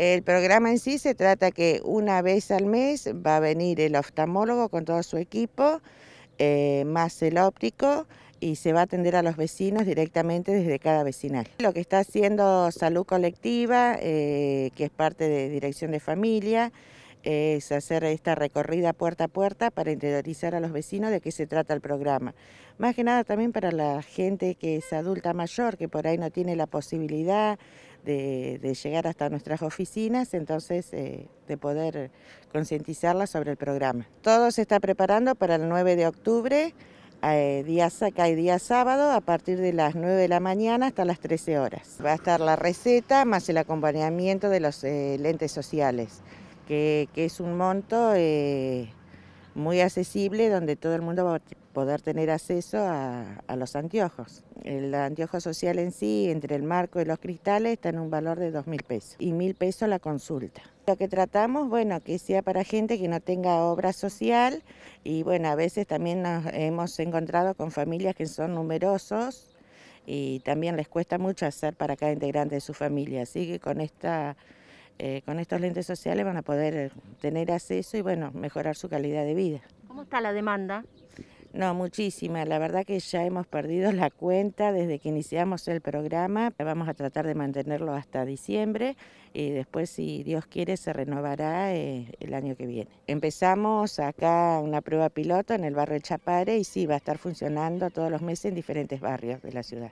El programa en sí se trata que una vez al mes va a venir el oftalmólogo con todo su equipo, eh, más el óptico, y se va a atender a los vecinos directamente desde cada vecinal. Lo que está haciendo Salud Colectiva, eh, que es parte de Dirección de Familia, es hacer esta recorrida puerta a puerta para interiorizar a los vecinos de qué se trata el programa. Más que nada también para la gente que es adulta mayor, que por ahí no tiene la posibilidad de, llegar hasta nuestras oficinas, entonces eh, de poder concientizarlas sobre el programa. Todo se está preparando para el 9 de octubre, eh, día, y día sábado, a partir de las 9 de la mañana hasta las 13 horas. Va a estar la receta más el acompañamiento de los eh, lentes sociales, que, que, es un monto... Eh, muy accesible donde todo el mundo va a poder tener acceso a, los anteojos. El anteojo social en sí, entre el marco y los cristales, está en un valor de 2.000 pesos y 1.000 pesos la consulta. Lo que tratamos, bueno, que sea para gente que no tenga obra social y bueno, a veces también nos hemos encontrado con familias que son numerosos y también les cuesta mucho hacer para cada integrante de su familia, así que con esta eh, con estos lentes sociales van a poder eh, tener acceso y bueno, mejorar su calidad de vida. ¿Cómo está la demanda? No, muchísima. La verdad que ya hemos perdido la cuenta desde que iniciamos el programa. Vamos a tratar de mantenerlo hasta diciembre y después, si Dios quiere, se renovará eh, el año que viene. Empezamos acá una prueba piloto en el barrio Chapare y sí, va a estar funcionando todos los meses en diferentes barrios de la ciudad.